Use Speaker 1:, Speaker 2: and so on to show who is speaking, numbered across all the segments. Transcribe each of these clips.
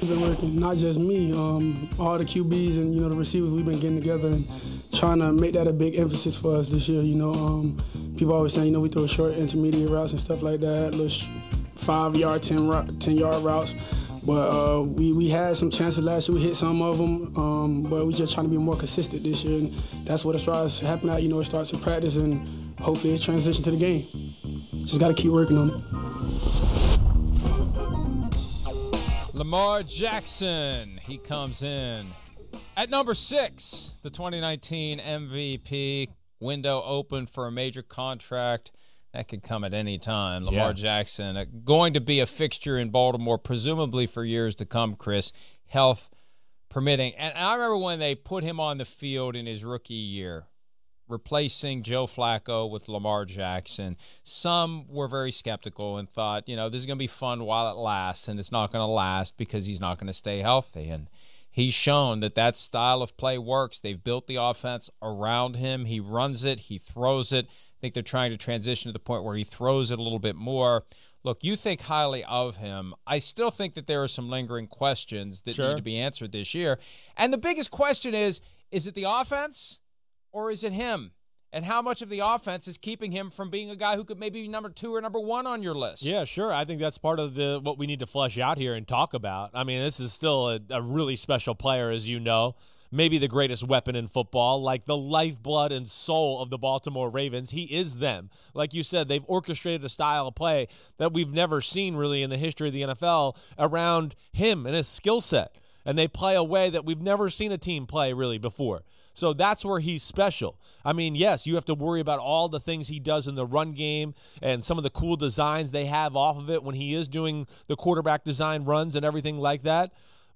Speaker 1: We've been working, not just me, um, all the QBs and you know the receivers. We've been getting together and trying to make that a big emphasis for us this year. You know, um, people always saying you know we throw short, intermediate routes and stuff like that, little five yard, ten, ro- ten yard routes. But uh, we, we had some chances last year. We hit some of them, um, but we're just trying to be more consistent this year. And that's what it starts happening at. You know, it starts in practice, and hopefully it transitions to the game. Just got to keep working on it. Lamar
Speaker 2: Jackson, he comes in at number six, the 2019 MVP window open for a major contract. That could come at any time. Lamar yeah. Jackson, uh, going to be a fixture in Baltimore, presumably for years to come, Chris, health permitting. And I remember when they put him on the field in his rookie year replacing Joe Flacco with Lamar Jackson. Some were very skeptical and thought, you know, this is going to be fun while it lasts, and it's not going to last because he's not going to stay healthy. And he's shown that that style of play works. They've built the offense around him. He runs it, he throws it. I think they're trying to transition to the point where he throws it a little bit more. Look, you think highly of him. I still think that there are some lingering questions that sure. need to be answered this year. And the biggest question is is it the offense? or is it him? And how much of the offense is keeping him from being a guy who could maybe be number
Speaker 1: two or number one on your list? Yeah, sure. I think that's part of the what we need to flesh out here and talk about. I mean, this is still a, a really special player, as you know maybe the greatest weapon in football, like the lifeblood and soul of the Baltimore Ravens. He is them. Like you said, they've orchestrated a style of play that we've never seen really in the history of the NFL around him and his skill set and they play a way that we've never seen a team play really before. So that's where he's special. I mean, yes, you have to worry about all the things he does in the run game and some of the cool designs they have off of it when he is doing the quarterback design runs and everything like that.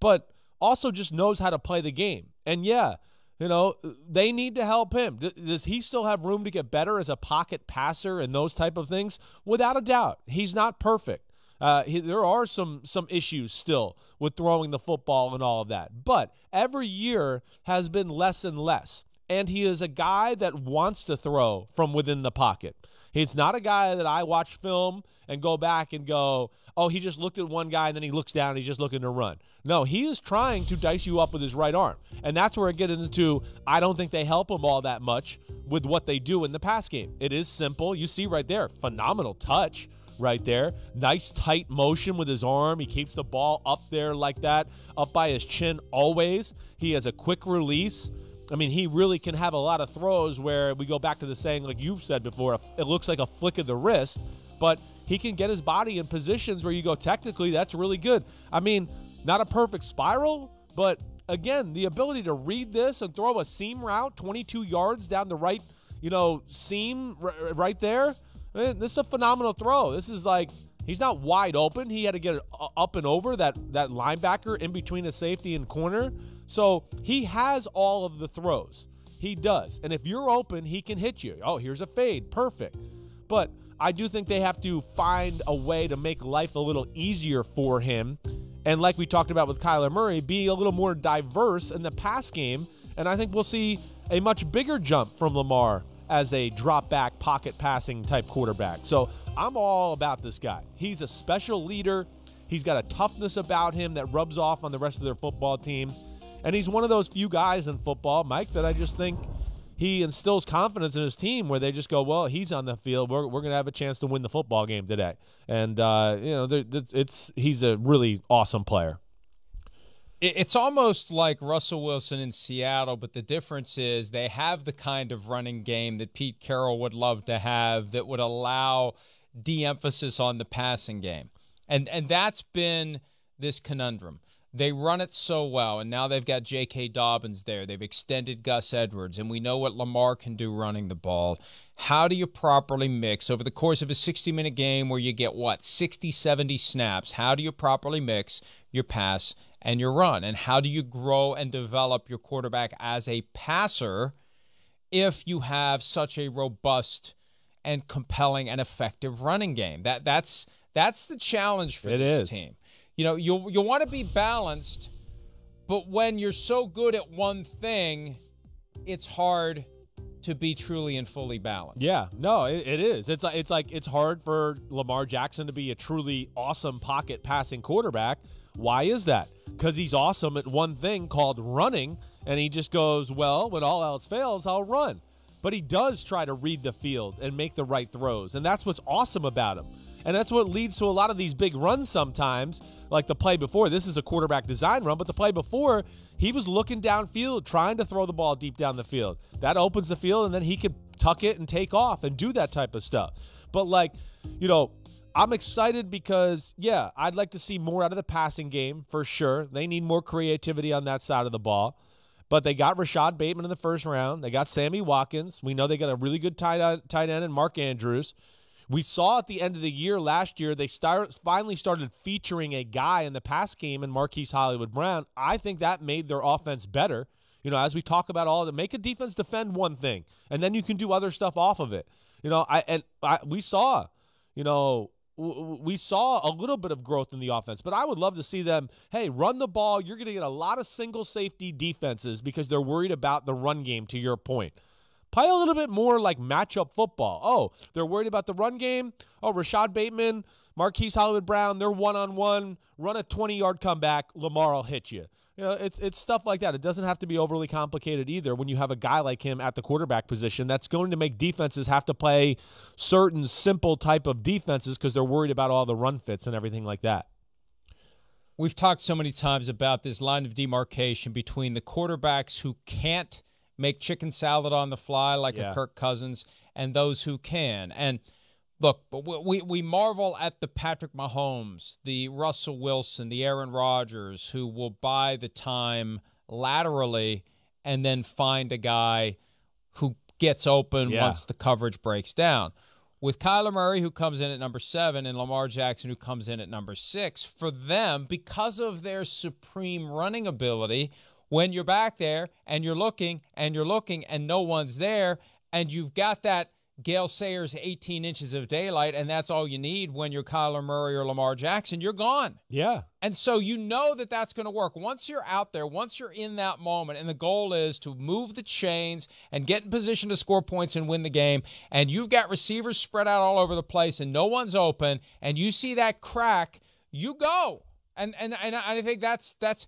Speaker 1: But also just knows how to play the game. And yeah, you know, they need to help him. Does he still have room to get better as a pocket passer and those type of things? Without a doubt, he's not perfect. Uh, he, there are some some issues still with throwing the football and all of that, but every year has been less and less. And he is a guy that wants to throw from within the pocket. He's not a guy that I watch film and go back and go, oh, he just looked at one guy and then he looks down and he's just looking to run. No, he is trying to dice you up with his right arm. And that's where it gets into I don't think they help him all that much with what they do in the pass game. It is simple. You see right there, phenomenal touch right there. Nice tight motion with his arm. He keeps the ball up there like that, up by his chin always. He has a quick release. I mean, he really can have a lot of throws where we go back to the saying, like you've said before, it looks like a flick of the wrist, but he can get his body in positions where you go, technically, that's really good. I mean, not a perfect spiral, but again, the ability to read this and throw a seam route 22 yards down the right, you know, seam right there Eh, this is a phenomenal throw. This is like he's not wide open. He had to get it up and over that that linebacker in between the safety and corner. So he has all of the throws. He does. And if you're open, he can hit you. Oh, here's a fade. Perfect. But I do think they have to find a way to make life a little easier for him. And like we talked about with Kyler Murray, be a little more diverse in the pass game. And I think we'll see a much bigger jump from Lamar as a drop back, pocket passing type quarterback. So I'm all about this guy. He's a special leader. He's got a toughness about him that rubs off on the rest of their football team. And he's one of those few guys in football, Mike, that I just think he instills confidence in his team where they just go, well, he's on the field. We're, we're going to have a chance to win the football game today. And, uh, you know, it's, it's he's a really awesome player.
Speaker 2: It's almost like Russell Wilson in Seattle, but the difference is they have the kind of running game that Pete Carroll would love to have that would allow de emphasis on the passing game. And, and that's been this conundrum. They run it so well, and now they've got J.K. Dobbins there. They've extended Gus Edwards, and we know what Lamar can do running the ball. How do you properly mix over the course of a 60 minute game where you get what, 60, 70 snaps? How do you properly mix your pass and your run? And how do you grow and develop your quarterback as a passer if you have such a robust and compelling and effective running game? That that's that's the challenge for it this is. team. You know, you'll you'll want to be balanced, but when you're so good at one thing, it's hard to be truly and fully balanced.
Speaker 1: Yeah, no, it, it is. It's it's like it's hard for Lamar Jackson to be a truly awesome pocket passing quarterback why is that? Because he's awesome at one thing called running, and he just goes, Well, when all else fails, I'll run. But he does try to read the field and make the right throws, and that's what's awesome about him. And that's what leads to a lot of these big runs sometimes, like the play before. This is a quarterback design run, but the play before, he was looking downfield, trying to throw the ball deep down the field. That opens the field, and then he could tuck it and take off and do that type of stuff. But, like, you know, I'm excited because, yeah, I'd like to see more out of the passing game for sure. They need more creativity on that side of the ball. But they got Rashad Bateman in the first round. They got Sammy Watkins. We know they got a really good tight end, tight end and Mark Andrews. We saw at the end of the year last year, they start, finally started featuring a guy in the pass game in Marquise Hollywood Brown. I think that made their offense better. You know, as we talk about all of it, make a defense defend one thing, and then you can do other stuff off of it. You know, I and I, we saw, you know, we saw a little bit of growth in the offense, but I would love to see them. Hey, run the ball. You're going to get a lot of single safety defenses because they're worried about the run game, to your point. Play a little bit more like matchup football. Oh, they're worried about the run game. Oh, Rashad Bateman, Marquise Hollywood Brown, they're one on one. Run a 20 yard comeback. Lamar will hit you. You know, it's it's stuff like that. It doesn't have to be overly complicated either. When you have a guy like him at the quarterback position, that's going to make defenses have to play certain simple type of defenses because they're worried about all the run fits and everything like that. We've talked so many
Speaker 2: times about this line of demarcation between the quarterbacks who can't make chicken salad on the fly like yeah. a Kirk Cousins and those who can. And look, we we marvel at the Patrick Mahomes, the Russell Wilson, the Aaron Rodgers, who will buy the time laterally and then find a guy who gets open yeah. once the coverage breaks down. With Kyler Murray, who comes in at number seven, and Lamar Jackson, who comes in at number six, for them, because of their supreme running ability, when you're back there and you're looking and you're looking and no one's there, and you've got that Gail Sayers 18 inches of daylight, and that's all you need when you're Kyler Murray or Lamar Jackson, you're gone. Yeah. And so you know that that's going to work. Once you're out there, once you're in that moment, and the goal is to move the chains and get in position to score points and win the game, and you've got receivers spread out all over the place and no one's open, and you see that crack, you go. And and and I think that's that's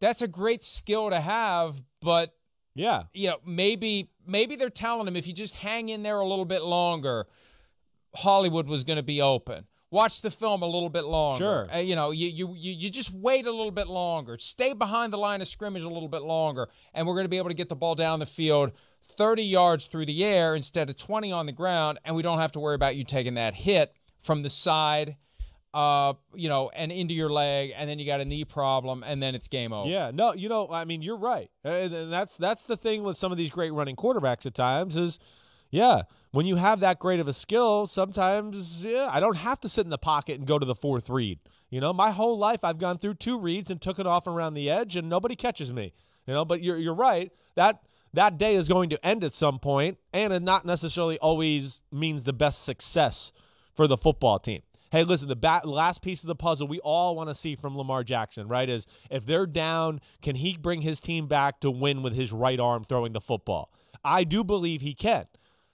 Speaker 2: that's a great skill to have, but yeah. You know, maybe maybe they're telling him if you just hang in there a little bit longer, Hollywood was going to be open. Watch the film a little bit longer. Sure. Uh, you know, you, you you just wait a little bit longer. Stay behind the line of scrimmage a little bit longer, and we're going to be able to get the ball down the field 30 yards through the air instead of 20 on the ground, and we don't have to worry about you taking that hit from the side – uh, you know, and into your leg, and then you got a knee problem, and then it's game over. Yeah,
Speaker 1: no, you know, I mean, you're right, and, and that's that's the thing with some of these great running quarterbacks at times is, yeah, when you have that great of a skill, sometimes yeah, I don't have to sit in the pocket and go to the fourth read. You know, my whole life I've gone through two reads and took it off around the edge, and nobody catches me. You know, but you're you're right that that day is going to end at some point, and it not necessarily always means the best success for the football team hey, listen, the bat, last piece of the puzzle we all want to see from Lamar Jackson, right, is if they're down, can he bring his team back to win with his right arm throwing the football? I do believe he can.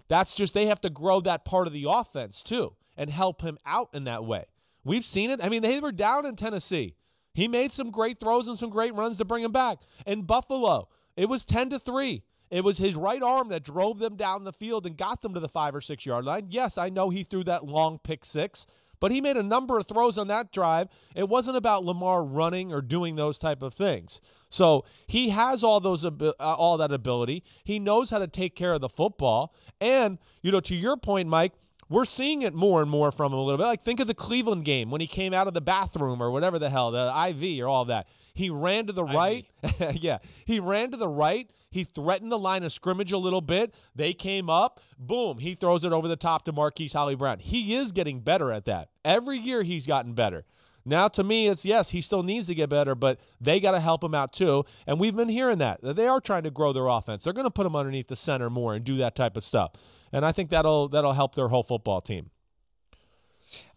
Speaker 1: That's just they have to grow that part of the offense too and help him out in that way. We've seen it. I mean, they were down in Tennessee. He made some great throws and some great runs to bring him back. In Buffalo, it was 10 to 3. It was his right arm that drove them down the field and got them to the 5 or 6 yard line. Yes, I know he threw that long pick 6 but he made a number of throws on that drive. It wasn't about Lamar running or doing those type of things. So he has all those uh, all that ability. He knows how to take care of the football, and you know, to your point, Mike, we're seeing it more and more from him a little bit. Like think of the Cleveland game when he came out of the bathroom or whatever the hell, the IV or all that. He ran to the right. yeah. He ran to the right. He threatened the line of scrimmage a little bit. They came up. Boom. He throws it over the top to Marquise Holly Brown. He is getting better at that. Every year he's gotten better. Now, to me, it's yes, he still needs to get better, but they got to help him out too. And we've been hearing that. They are trying to grow their offense. They're going to put him underneath the center more and do that type of stuff and I think that'll that'll help their whole football team.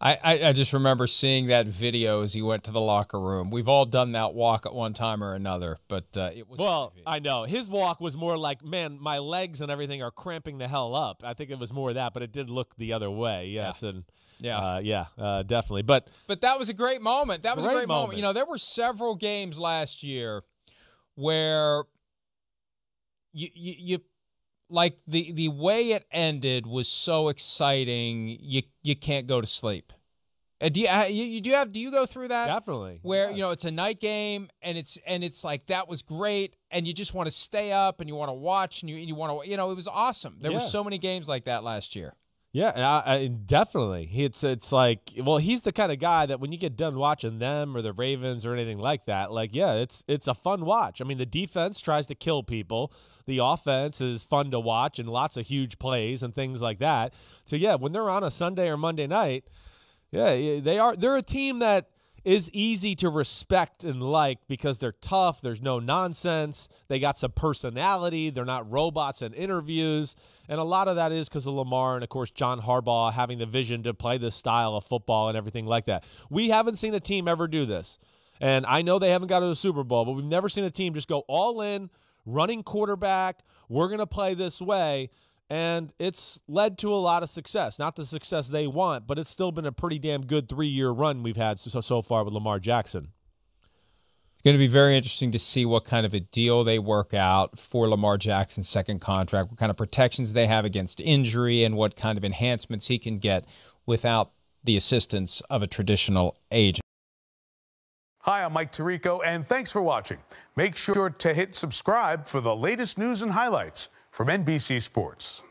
Speaker 2: I, I, just remember seeing that video as he went to the locker room. We've all done that walk
Speaker 1: at one time or another, but uh, it was. Well, I know his walk was more like, man, my legs and everything are cramping the hell up. I think it was more that, but it did look the other way. Yes, yeah. and yeah, uh, yeah, uh, definitely. But
Speaker 2: but that was a great moment. That was great a great moment. moment. You know, there were several games last year where you you, you like the the way it ended was so exciting. You you can't go to sleep. Uh, do you, uh, you, do you have do you go through that definitely where you know it's a night game and it's and it's like that was great and you just want to stay up and you want to watch and you and you want to you know it was awesome. There yeah. were so many games like that last year.
Speaker 1: Yeah, and I, I, definitely. it's it's like well, he's the kind of guy that when you get done watching them or the Ravens or anything like that, like yeah, it's it's a fun watch. I mean, the defense tries to kill people. The offense is fun to watch and lots of huge plays and things like that. So yeah, when they're on a Sunday or Monday night, yeah, they are they're a team that is easy to respect and like because they're tough. There's no nonsense. They got some personality. They're not robots in interviews. And a lot of that is because of Lamar and, of course, John Harbaugh having the vision to play this style of football and everything like that. We haven't seen a team ever do this. And I know they haven't got to the Super Bowl, but we've never seen a team just go all in, running quarterback. We're going to play this way. And it's led to a lot of success. Not the success they want, but it's still been a pretty damn good three year run we've had so, so far with Lamar Jackson.
Speaker 2: It's going to be very interesting to see what kind of a deal they work out for Lamar Jackson's second contract, what kind of protections they have against injury, and what kind of enhancements he can get without the assistance of a traditional agent.
Speaker 1: Hi, I'm Mike Tirico, and thanks for watching. Make sure to hit subscribe for the latest news and highlights. From NBC Sports.